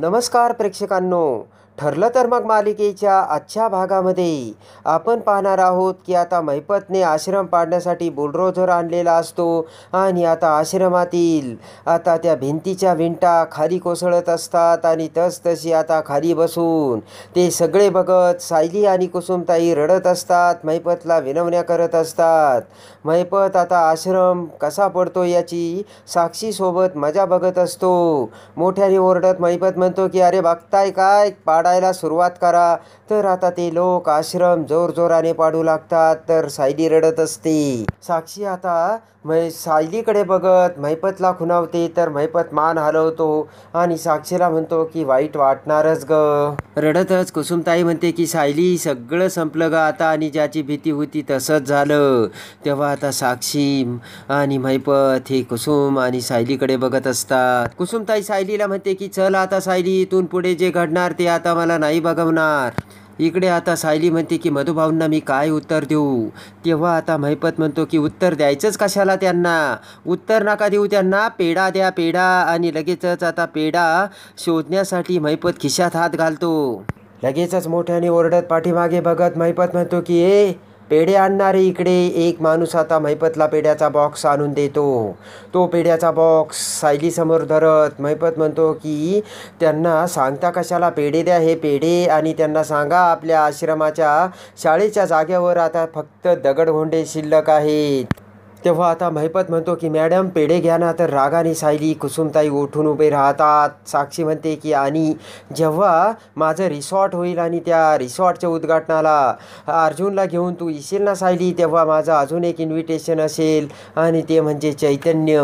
नमस्कार प्रेक्षकांनो ठरलं तर मग मालिकेच्या आजच्या भागामध्ये आपण पाहणार आहोत की आता महिपतने आश्रम पाडण्यासाठी बुलरोझर आणलेला असतो आणि आता आश्रमातील आता त्या भिंतीच्या विंटा खाली कोसळत असतात आणि तसतशी आता खाली बसून ते सगळे बघत सायली आणि कुसुमताई रडत असतात महिपतला विनवण्या करत असतात महिपत आता आश्रम कसा पडतो याची साक्षीसोबत मजा बघत असतो मोठ्याने ओरडत महिपत म्हणतो की अरे बघताय काय पाड पाडायला सुरुवात करा तर आता ते लोक आश्रम जोरजोराने पाडू लागतात तर सायली रडत असते साक्षी आता मै सायलीकडे बघत मैपतला खुणावते तर मैपत मान हलवतो आणि साक्षीला म्हणतो की वाईट वाटणारच ग रडतच कुसुमताई म्हणते की सायली सगळं संपलं ग आता आणि ज्याची भीती होती तसंच झालं तेव्हा आता साक्षी आणि मैपत हे कुसुम आणि सायलीकडे बघत असतात कुसुमताई सायलीला म्हणते की चल आता सायली इथून पुढे जे घडणार ते आता मला नाही बघवणार इकडे आता सायली म्हणते की मधुभाऊंना मी काय उत्तर देऊ तेव्हा आता महिपत म्हणतो की उत्तर द्यायचंच कशाला त्यांना उत्तर नका देऊ त्यांना पेढा द्या पेढा आणि लगेचच आता पेढा शोधण्यासाठी महिपत खिशात हात घालतो लगेचच मोठ्याने ओरडत पाठीमागे बघत महिपत म्हणतो की ए पेढे आणणारे इकडे एक माणूस आता महिपतला पेढ्याचा बॉक्स आणून देतो तो पेढ्याचा बॉक्स सायलीसमोर धरत महिपत म्हणतो की त्यांना सांगता कशाला पेढे द्या हे पेढे आणि त्यांना सांगा आपल्या आश्रमाच्या शाळेच्या जागेवर आता फक्त दगडघोंडे शिल्लक आहेत तेव्हा आता महिपत म्हणतो की मॅडम पेढे घ्या ना तर रागाने सायली कुसुमताई उठून उभे राहतात साक्षी म्हणते की आणि जेव्हा माझं रिसॉर्ट होईल आणि त्या रिसॉर्टच्या उद्घाटनाला अर्जुनला घेऊन तू इशील ना सायली तेव्हा माझं अजून एक इन्व्हिटेशन असेल आणि ते म्हणजे चैतन्य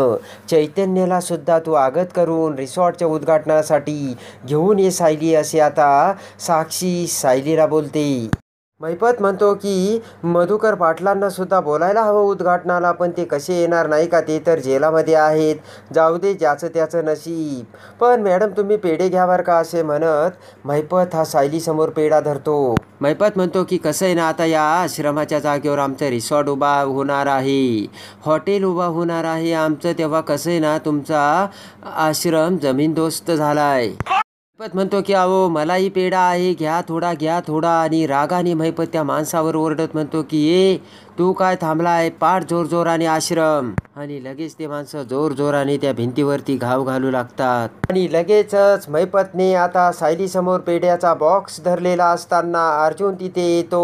चैतन्यला सुद्धा तू आगत करून रिसॉर्टच्या उद्घाटनासाठी घेऊन ये सायली असे आता साक्षी सायलीला बोलते मैपत म्हणतो की मधुकर पाटलांना सुद्धा बोलायला हवं उद्घाटनाला पण ते कसे येणार नाही का ते तर जेलामध्ये आहेत जाऊ दे ज्याचं त्याचं नशीब पण मॅडम तुम्ही पेढे घ्यावर का असे म्हणत मैपत हा सायलीसमोर पेढा धरतो मैपत म्हणतो की कसं आहे ना आता या आश्रमाच्या जागेवर आमचं रिसॉर्ट उभा होणार आहे हॉटेल उभा होणार आहे आमचं तेव्हा कसं आहे ना तुमचा आश्रम जमीनदोस्त झाला आहे मैपत म्हणतो की अहो मलाही पेढा आहे घ्या थोडा घ्या थोडा आणि रागाने मैपत त्या माणसावर ओरडत म्हणतो की ये तू काय थांबलाय पाठ जोर जोरजोराने आश्रम आणि लगेच ते माणसं जोराने त्या भिंतीवरती घाव घालू लागतात आणि लगेचच मैपतने आता सायली समोर पेड्याचा बॉक्स धरलेला असताना अर्जुन तिथे येतो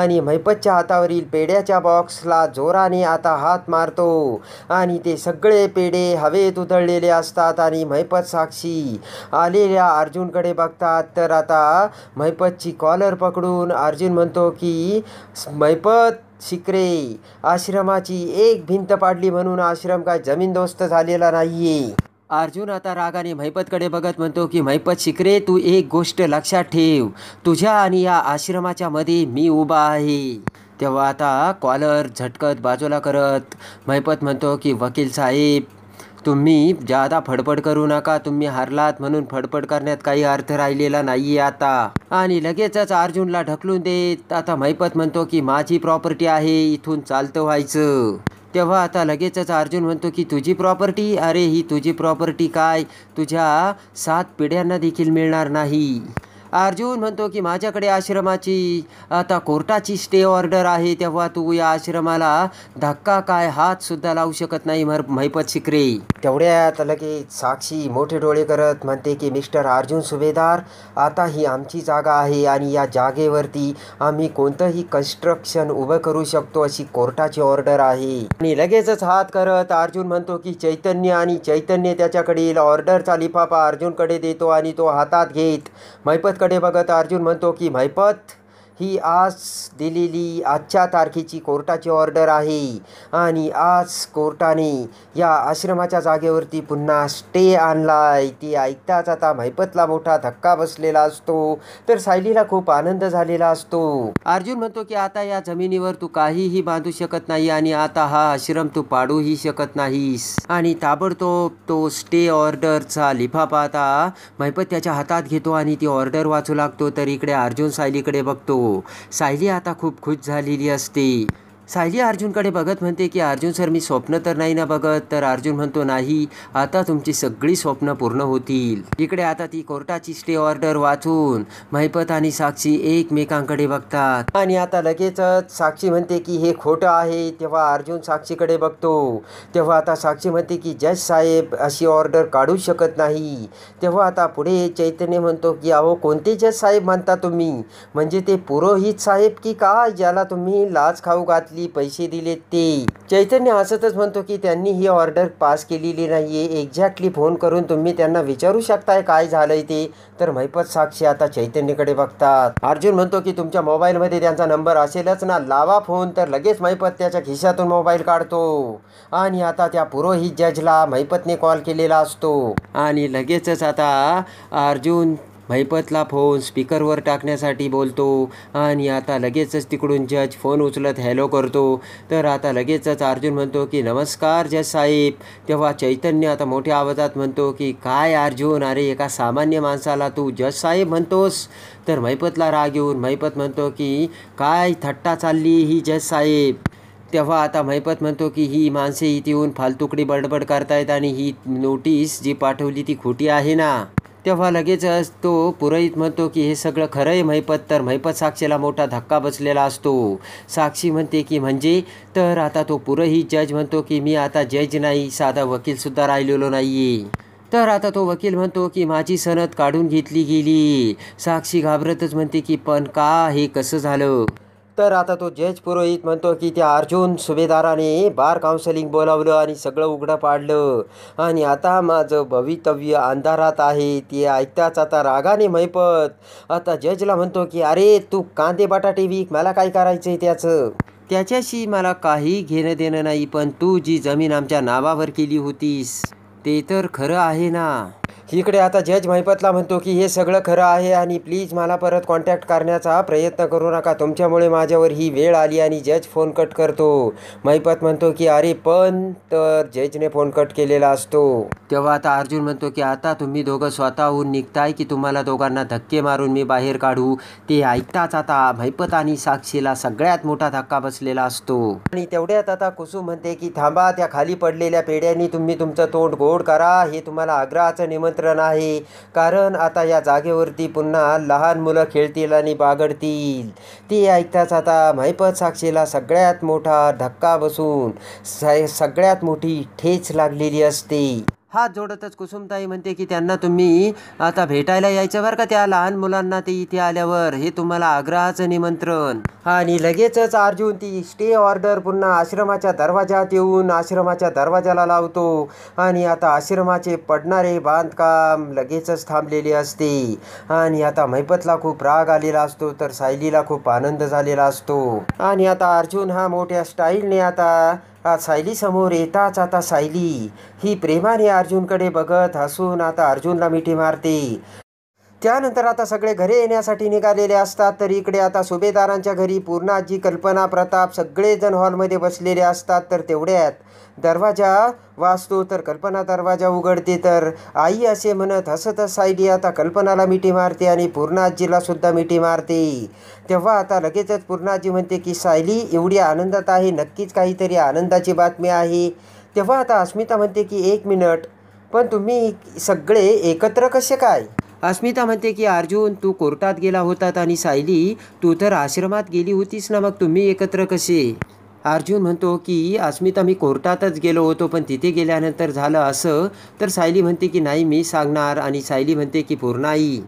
आणि मैपतच्या हातावरील पेड्याच्या बॉक्सला जोराने आता हात मारतो आणि ते सगळे पेढे हवेत उधळलेले असतात आणि मैपत साक्षी आलेल्या अर्जुनकडे बघतात तर आता मैपतची कॉलर पकडून अर्जुन म्हणतो की मैपत शिकरे आश्रमाची एक भिंत पाडली म्हणून आश्रम काय जमीनदोस्त झालेला नाहीये अर्जुन आता रागाने महिपतकडे बघत म्हणतो की महिपत शिकरे तू एक गोष्ट लक्षात ठेव तुझ्या आणि या आश्रमाच्या मध्ये मी उभा आहे तेव्हा आता कॉलर झटकत बाजूला करत महिपत म्हणतो की वकील साहेब तुम्ही जादा फडफड करू नका तुम्ही हरलात म्हणून फडफड करण्यात काही अर्थ राहिलेला नाहीये आता आणि लगेचच अर्जुनला ढकलून देत आता मैपत म्हणतो की माझी प्रॉपर्टी आहे इथून चालतं व्हायचं तेव्हा आता लगेचच अर्जुन म्हणतो की तुझी प्रॉपर्टी अरे ही तुझी प्रॉपर्टी काय तुझ्या सात पिढ्यांना देखील मिळणार नाही अर्जुन म्हणतो की माझ्याकडे आश्रमाची आता कोर्टाची स्टे ऑर्डर आहे तेव्हा तू या आश्रमाला धक्का काय हातसुद्धा लावू शकत नाही मर महिपत शिकरे तेवढ्यात लगेच साक्षी मोठे डोळे करत म्हणते की मिस्टर अर्जुन सुभेदार आता ही आमची जागा आहे आणि या जागेवरती आम्ही कोणतंही कन्स्ट्रक्शन उभं करू शकतो अशी कोर्टाची ऑर्डर आहे आणि लगेचच हात करत अर्जुन म्हणतो की चैतन्य आणि चैतन्य त्याच्याकडील ऑर्डरचा लिफाफा अर्जुनकडे देतो आणि तो हातात घेत मैपत कडे बघत अर्जुन म्हणतो की म्हैपत ही आज दिलेली आजच्या तारखेची कोर्टाची ऑर्डर आहे आणि आज कोर्टाने या आश्रमाच्या जागेवरती पुन्हा स्टे आणला ती ऐकताच आता मैपतला मोठा धक्का बसलेला असतो तर सायलीला खूप आनंद झालेला असतो अर्जुन म्हणतो की आता या जमिनीवर तू काहीही बांधू शकत नाही आणि आता हा आश्रम तू पाडूही शकत नाहीस आणि ताबडतोब तो स्टे ऑर्डरचा लिफाफा आता मैपत त्याच्या हातात घेतो आणि ती ऑर्डर वाचू लागतो तर इकडे अर्जुन सायलीकडे बघतो सायली आता खूप खुश झालेली असते सायली अर्जुनकडे बघत म्हणते की अर्जुन सर मी स्वप्न तर नाही ना बघत तर अर्जुन म्हणतो नाही आता तुमची सगळी स्वप्न पूर्ण होतील इकडे आता ती कोर्टाची स्टे ऑर्डर वाचून महिपत आणि साक्षी एकमेकांकडे बघतात आणि आता लगेचच साक्षी म्हणते की हे खोटं आहे तेव्हा अर्जुन साक्षीकडे बघतो तेव्हा आता साक्षी म्हणते की जज साहेब अशी ऑर्डर काढू शकत नाही तेव्हा आता पुढे चैतन्य म्हणतो की अहो कोणते जज साहेब म्हणता तुम्ही म्हणजे ते पुरोहित साहेब की का ज्याला तुम्ही लाच खाऊ घातली घेतली पैसे दिले ते चैतन्य हसतच म्हणतो की त्यांनी ही ऑर्डर पास केलेली नाही आहे एक्झॅक्टली फोन करून तुम्ही त्यांना विचारू शकताय काय झालंय ते तर महिपत साक्षी आता चैतन्यकडे बघतात अर्जुन म्हणतो की तुमच्या मोबाईलमध्ये त्यांचा नंबर असेलच ना लावा फोन तर लगेच महिपत त्याच्या खिशातून मोबाईल काढतो आणि आता त्या पुरोहित जजला महिपतने कॉल केलेला असतो आणि लगेचच आता अर्जुन मैपतला फोन स्पीकरवर टाकण्यासाठी बोलतो आणि आता लगेचच तिकडून जज फोन उचलत हॅलो करतो तर आता लगेचच अर्जुन म्हणतो की नमस्कार जज साहेब तेव्हा चैतन्य आता मोठ्या आवाजात म्हणतो की काय अर्जुन अरे एका सामान्य माणसाला तू जज साहेब म्हणतोस तर मैपतला राग येऊन मैपत म्हणतो की काय थट्टा चालली ही जज साहेब तेव्हा आता मैपत म्हणतो की ही माणसे इथे येऊन फालतुकडी बडबड करतायत आणि ही नोटीस जी पाठवली ती खोटी आहे ना तेव्हा लगेच तो पुरोहित म्हणतो की हे सगळं खरं आहे महिपत तर महिपत साक्षीला मोठा धक्का बसलेला असतो साक्षी म्हणते की म्हणजे तर आता तो पुरोहित जज म्हणतो की मी आता जज नाही साधा वकीलसुद्धा राहिलेलो नाही तर आता तो वकील म्हणतो की माझी सनद काढून घेतली गेली साक्षी घाबरतच म्हणते की पण का हे कसं झालं तर आता तो जज पुरोहित म्हणतो की त्या अर्जुन सुभेदाराने बार काउन्सलिंग बोलावलं आणि सगळं उघडं पाडलं आणि आता माझं भवितव्य अंधारात आहे ते ऐकताच आता रागाने मैपत आता जजला म्हणतो की अरे तू कांदे बटाटे विक मला काय करायचं आहे त्याचं त्याच्याशी मला काही घेणं देणं नाही पण तू जी जमीन आमच्या नावावर केली होतीस ते तर खरं आहे ना इकडे आता जज महिपतला म्हणतो की हे सगळं खरं आहे आणि प्लीज मला परत कॉन्टॅक्ट करण्याचा प्रयत्न करू नका तुमच्यामुळे माझ्यावर ही वेळ आली आणि जज फोन कट करतो महिपत म्हणतो की अरे पण तर जजने फोन कट केलेला असतो तेव्हा आता अर्जुन म्हणतो की आता तुम्ही दोघं स्वतःहून निघताय की तुम्हाला दोघांना धक्के मारून मी बाहेर काढू ते ऐकताच आता महिपत आणि साक्षीला सगळ्यात मोठा धक्का बसलेला असतो आणि तेवढ्यात आता कुसुम म्हणते की थांबा त्या खाली पडलेल्या पेड्यांनी तुम्ही तुमचं तोंड गोड करा हे तुम्हाला आग्रहाचं निमंत्रण एकत्र नाही कारण आता या जागेवरती पुन्हा लहान मुलं खेळतील आणि बागडतील ती ऐकताच आता मैपत साक्षीला सगळ्यात मोठा धक्का बसून सगळ्यात मोठी ठेच लागलेली असते हात जोडतच कुसुमताई म्हणते की त्यांना तुम्ही आता भेटायला यायचं बरं का त्या लहान मुलांना ते इथे आल्यावर हे तुम्हाला आग्रहाचं निमंत्रण आणि लगेचच अर्जुन ती स्टे ऑर्डर पुन्हा आश्रमाच्या दरवाजात येऊन आश्रमाच्या दरवाजाला लावतो आणि आता आश्रमाचे पडणारे बांधकाम लगेचच थांबलेले असते आणि आता मैपतला खूप राग आलेला असतो तर सायलीला खूप आनंद झालेला असतो आणि आता अर्जुन हा मोठ्या स्टाईलने आता समोर येताच आता सायली ही प्रेमाने अर्जुनकडे बघत हसून आता अर्जुनला मिठी मारते त्यानंतर आता सगळे घरे येण्यासाठी निघालेले असतात तर इकडे आता सुभेदारांच्या घरी पूर्णाजी कल्पना प्रताप सगळेजण हॉलमध्ये बसलेले असतात तर तेवढ्यात दरवाजा वाचतो तर कल्पना दरवाजा उघडते तर आई असे म्हणत हसतच सायली आता कल्पनाला मिठी मारते आणि पूर्णाजीला सुद्धा मिठी मारते तेव्हा आता लगेचच पूर्णाजी म्हणते की सायली एवढी आनंदात आहे नक्कीच काहीतरी आनंदाची बातमी आहे तेव्हा आता अस्मिता म्हणते की एक मिनट पण तुम्ही सगळे एकत्र कसे काय अस्मिता म्हणते की अर्जुन तू कोर्टात गेला होतात आणि सायली तू तर आश्रमात गेली होतीस ना मग तुम्ही एकत्र कसे अर्जुन म्हणतो की अस्मिता मी कोर्टातच गेलो होतो पण तिथे गेल्यानंतर झालं असं तर सायली म्हणते की नाही मी सांगणार आणि सायली म्हणते की पूर्णाई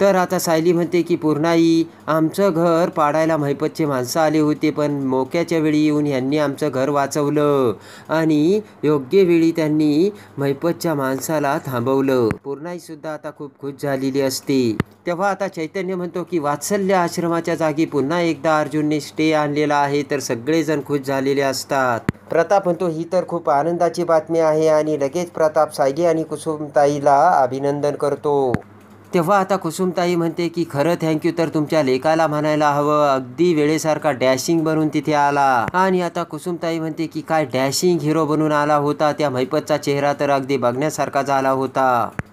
तर आता सायली म्हणते की पूर्णाई आमचं घर पाडायला मैपतचे माणसं आले होते पण मोक्याच्या वेळी येऊन यांनी आमचं घर वाचवलं आणि योग्य वेळी त्यांनी महिपतच्या माणसाला थांबवलं पूर्णाईसुद्धा आता खूप खुश झालेली असते तेव्हा आता चैतन्य म्हणतो की वात्सल्य आश्रमाच्या जागी पुन्हा एकदा अर्जुनने स्टे आणलेला आहे तर सगळेजण खुश झालेले असतात प्रताप म्हणतो ही तर खूप आनंदाची बातमी आहे आणि लगेच प्रताप सायली आणि कुसुमताईला अभिनंदन करतो तेव्हा आता कुसुमताई म्हणते की खरं थँक्यू तर तुमच्या लेखाला म्हणायला हवं अगदी वेळेसारखा डॅशिंग बनून तिथे आला आणि आता कुसुमताई म्हणते की काय डॅशिंग हिरो बनून आला होता त्या मैपतचा चेहरा तर अगदी बघण्यासारखा झाला होता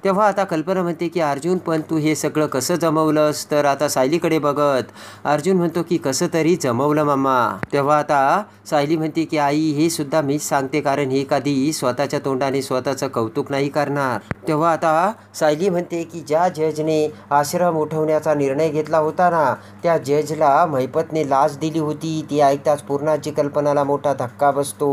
तेव्हा आता कल्पना म्हणते की अर्जुन पण तू हे सगळं कसं जमवलंस तर आता सायलीकडे बघत अर्जुन म्हणतो की कसं तरी जमवलं मामा तेव्हा आता सायली म्हणते की आई हे सुद्धा मीच सांगते कारण हे कधी स्वतःच्या तोंडाने स्वतःचं कौतुक नाही करणार तेव्हा आता सायली म्हणते की ज्या जजने आश्रम उठवण्याचा निर्णय घेतला होता ना त्या जजला मैपतने लाच दिली होती ती ऐकताच पूर्णाची कल्पनाला मोठा धक्का बसतो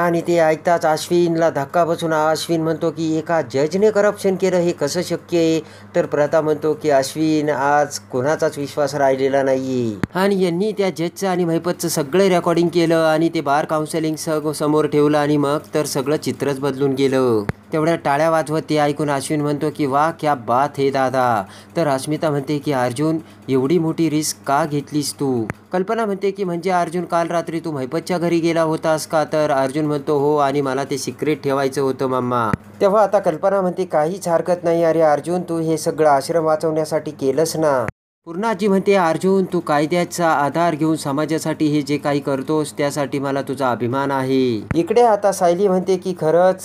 आणि ते ऐकताच अश्विनला धक्का बसून अश्विन म्हणतो की एका जजने करप्शन केलं हे कसं शक्य आहे तर प्रता म्हणतो की अश्विन आज कोणाचाच विश्वास राहिलेला नाही आणि यांनी त्या जजचं आणि महिपतचं सगळं रेकॉर्डिंग केलं आणि ते बार काउन्सिलिंग समोर ठेवलं आणि मग तर सगळं चित्रच बदलून गेलं तेवढ्या टाळ्या वाजवत ते ऐकून अश्विन म्हणतो की वा क्या बात हे दादा तर अस्मिता म्हणते की अर्जुन एवढी मोठी रिस्क का घेतलीस तू कल्पना म्हणते की म्हणजे अर्जुन काल रात्री तू महिपतच्या घरी गेला होतास का तर अर्जुन म्हणतो हो आणि मला ते सिक्रेट ठेवायचं होतं मम्मा तेव्हा आता कल्पना म्हणते काहीच हरकत नाही अरे अर्जुन तू हे सगळं आश्रम वाचवण्यासाठी केलंस ना पूर्णाजी म्हणते अर्जुन तू कायद्याचा आधार घेऊन समाजासाठी हे जे काही करतोस त्यासाठी मला तुझा अभिमान आहे इकडे आता सायली म्हणते की खरंच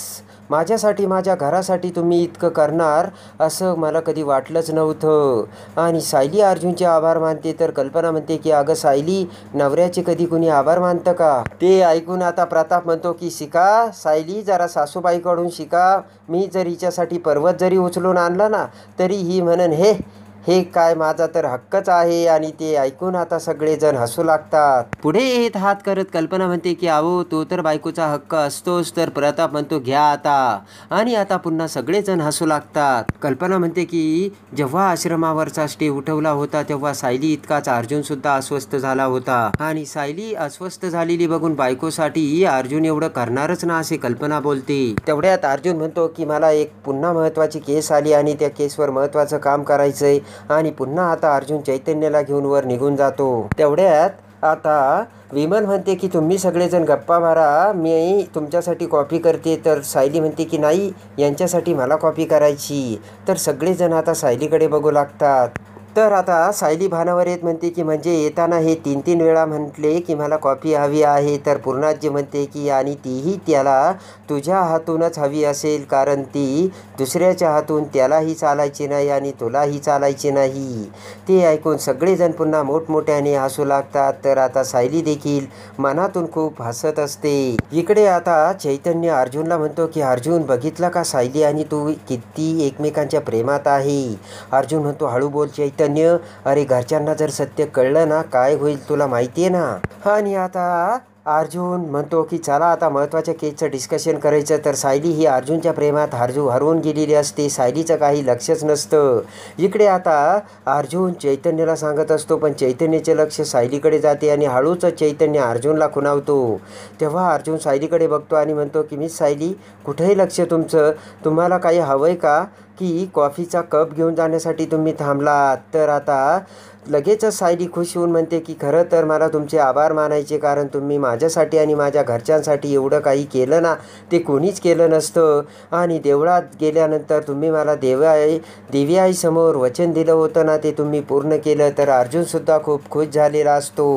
माझ्यासाठी माझ्या घरासाठी तुम्ही इतकं करणार असं मला कधी वाटलंच नव्हतं आणि सायली अर्जुनचे आभार मानते तर कल्पना म्हणते की अगं सायली नवऱ्याचे कधी कुणी आभार मानतं का ते ऐकून आता प्रताप म्हणतो की शिका सायली जरा सासूबाईकडून शिका मी जर हिच्यासाठी पर्वत जरी उचलून आणला ना तरी ही म्हणन हे हे काय माझा तर हक्कच आहे आणि ते ऐकून आता सगळेजण हसू लागतात पुढे येत हात करत कल्पना म्हणते की आहो तो तर बायकोचा हक्क असतोच तर प्रताप म्हणतो घ्या आता आणि आता पुन्हा सगळेजण हसू लागतात कल्पना म्हणते की जेव्हा आश्रमावरचा स्टे उठवला होता तेव्हा सायली इतकाच अर्जुन सुद्धा अस्वस्थ झाला होता आणि सायली अस्वस्थ झालेली बघून बायकोसाठी अर्जुन एवढं करणारच ना असे कल्पना बोलते तेवढ्यात अर्जुन म्हणतो की मला एक पुन्हा महत्वाची केस आली आणि त्या केसवर महत्वाचं काम करायचंय आणि पुन्हा आता अर्जुन चैतन्याला घेऊन वर निघून जातो तेवढ्यात आता विमल म्हणते की तुम्ही सगळेजण गप्पा मारा मी तुमच्यासाठी कॉपी करते तर सायली म्हणते की नाही यांच्यासाठी मला कॉपी करायची तर सगळेजण आता सायलीकडे बघू लागतात तर आता सायली भानावर येत म्हणते की म्हणजे येताना हे तीन तीन वेळा म्हटले की मला कॉफी हवी आहे तर पूर्णाजी म्हणते की आणि तीही त्याला तुझ्या हातूनच हवी असेल कारण ती दुसऱ्याच्या हातून त्यालाही चालायची नाही आणि तुलाही चालायची नाही ते ऐकून सगळेजण पुन्हा मोठमोठ्याने हसू लागतात तर आता सायली देखील मनातून खूप हसत असते इकडे आता चैतन्य अर्जुनला म्हणतो की अर्जुन बघितला का सायली आणि तू किती एकमेकांच्या प्रेमात आहे अर्जुन म्हणतो हळू बोल चैतन्य चैतन्य अरे घरच्यांना जर सत्य कळलं ना काय होईल तुला माहिती आहे ना आणि आता अर्जुन म्हणतो की चला आता महत्त्वाच्या केसचं डिस्कशन करायचं तर सायली ही अर्जुनच्या प्रेमात हरजू हरवून गेलेली असते सायलीचं काही लक्षच नसतं इकडे आता अर्जुन चैतन्याला सांगत असतो पण चैतन्याचे लक्ष सायलीकडे जाते आणि हळूच चैतन्य अर्जुनला खुणावतो तेव्हा अर्जुन सायलीकडे बघतो आणि म्हणतो की मी सायली कुठेही लक्ष तुमचं तुम्हाला काही हवं आहे का की कॉफीचा कप घेऊन जाण्यासाठी तुम्ही थांबलात तर आता लगेचच सायली खुश होऊन म्हणते की खरं तर मला तुमचे आभार मानायचे कारण तुम्ही माझ्यासाठी आणि माझ्या घरच्यांसाठी एवढं काही केलं ना ते कोणीच केलं नसतं आणि देवळात गेल्यानंतर तुम्ही मला देवाई देवी आईसमोर वचन दिलं होतं ना ते तुम्ही पूर्ण केलं तर अर्जुनसुद्धा खूप खुश झालेला असतो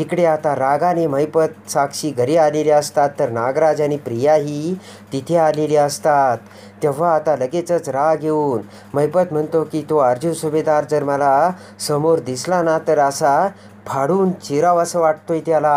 इकडे आता रागाने मैपत साक्षी घरी आलेली असतात तर नागराज आणि प्रियाही तिथे आलेली असतात तेव्हा आता लगेचच राग येऊन मैपत म्हणतो की तो अर्जुन सुभेदार जर मला समोर दिसला ना तर असा फाडून असं वाटतोय त्याला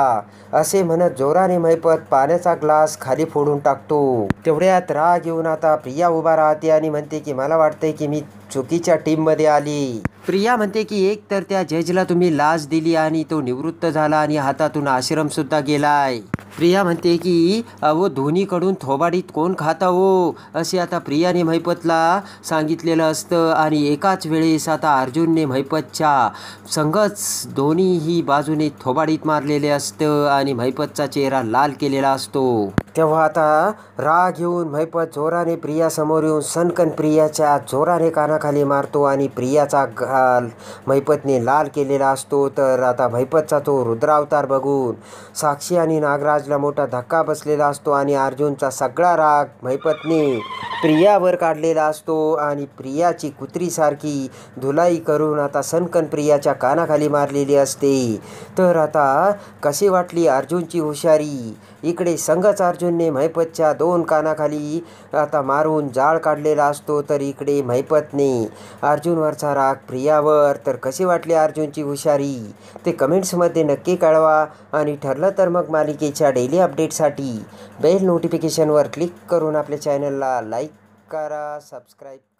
असे म्हणत जोराने मैपत पाण्याचा ग्लास खाली फोडून टाकतो तेवढ्यात राग येऊन आता प्रिया उभा राहते आणि म्हणते की मला वाटतंय की मी चुकीच्या टीम मध्ये आली प्रिया म्हणते की एक तर त्या जजला तुम्ही लाच दिली आणि तो निवृत्त झाला आणि हातातून आश्रम सुद्धा गेलाय प्रिया म्हणते की अहो धोनीकडून थोबाडीत कोण खाता हो असे आता प्रियाने महिपतला सांगितलेलं असतं आणि एकाच वेळेस आता अर्जुनने म्हैपतच्या संगच दोन्हीही बाजूने थोबाडीत मारलेले असतं आणि महिपतचा चेहरा लाल केलेला असतो तेव्हा आता राग येऊन मैपत जोराने प्रियासमोर येऊन सनकन प्रियाच्या जोराने कानाखाली मारतो आणि प्रियाचा घाल मैपतने लाल केलेला असतो तर आता मैपतचा तो रुद्रावतार बघून साक्षी आणि नागराजला मोठा धक्का बसलेला असतो आणि अर्जुनचा सगळा राग मैपतने प्रियावर काढलेला असतो आणि प्रियाची कुत्रीसारखी धुलाई करून आता सनकन प्रियाच्या कानाखाली मारलेली असते तर आता कशी वाटली अर्जुनची हुशारी इकडे संघच अर्जुनने म्हैपतच्या दोन कानाखाली आता मारून जाळ काढलेला असतो तर इकडे म्हैपतने अर्जुनवरचा राग प्रियावर तर कसे वाटली अर्जुनची हुशारी ते कमेंट्समध्ये नक्की कळवा आणि ठरलं तर मग मालिकेच्या डेली अपडेटसाठी बेल नोटिफिकेशनवर क्लिक करून आपल्या चॅनलला लाईक करा सबस्क्राईब